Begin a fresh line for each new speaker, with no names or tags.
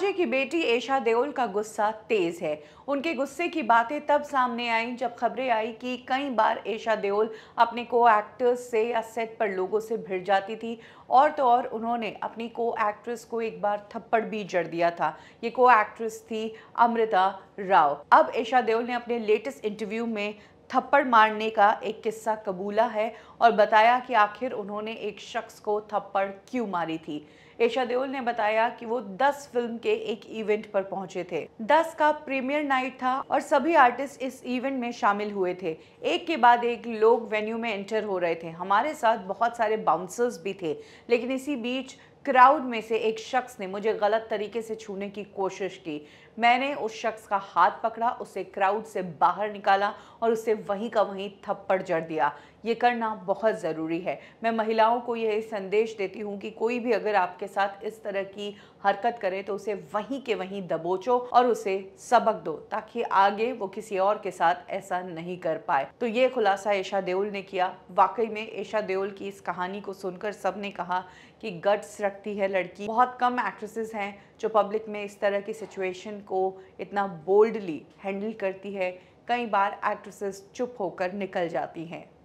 जी की बेटी ऐशा देओल का गुस्सा तेज है उनके गुस्से की बातें तब सामने आई जब खबरें आई कि कई बार ऐशा देओल अपने को एक्टर्स से या सेट पर लोगों से भिड़ जाती थी और तो और उन्होंने अपनी को एक्ट्रेस को एक बार थप्पड़ भी जड़ दिया था ये को एक्ट्रेस थी अमृता राव अब ऐशा देओल ने अपने लेटेस्ट इंटरव्यू में थप्पड़ मारने का एक किस्सा कबूला है और बताया कि आखिर उन्होंने एक शख्स को थप्पड़ क्यों मारी थी ऐशा देओल ने बताया कि वो 10 फिल्म के एक इवेंट पर पहुंचे थे 10 का प्रीमियर नाइट था और सभी आर्टिस्ट इस इवेंट में शामिल हुए थे एक के बाद एक लोग वेन्यू में एंटर हो रहे थे हमारे साथ बहुत सारे बाउंसर्स भी थे लेकिन इसी बीच क्राउड में से एक शख्स ने मुझे गलत तरीके से छूने की कोशिश की मैंने उस शख्स का हाथ पकड़ा उसे क्राउड से बाहर निकाला और उसे वहीं का वहीं थप्पड़ जड़ दिया ये करना बहुत ज़रूरी है मैं महिलाओं को यह संदेश देती हूँ कि कोई भी अगर आपके साथ इस तरह की हरकत करे तो उसे वहीं के वहीं दबोचो और उसे सबक दो ताकि आगे वो किसी और के साथ ऐसा नहीं कर पाए तो ये खुलासा ऐशा देओल ने किया वाकई में ऐशा देओल की इस कहानी को सुनकर सब ने कहा कि गट्स रखती है लड़की बहुत कम एक्ट्रेसेस हैं जो पब्लिक में इस तरह की सिचुएशन को इतना बोल्डली हैंडल करती है कई बार एक्ट्रेसेस चुप होकर निकल जाती हैं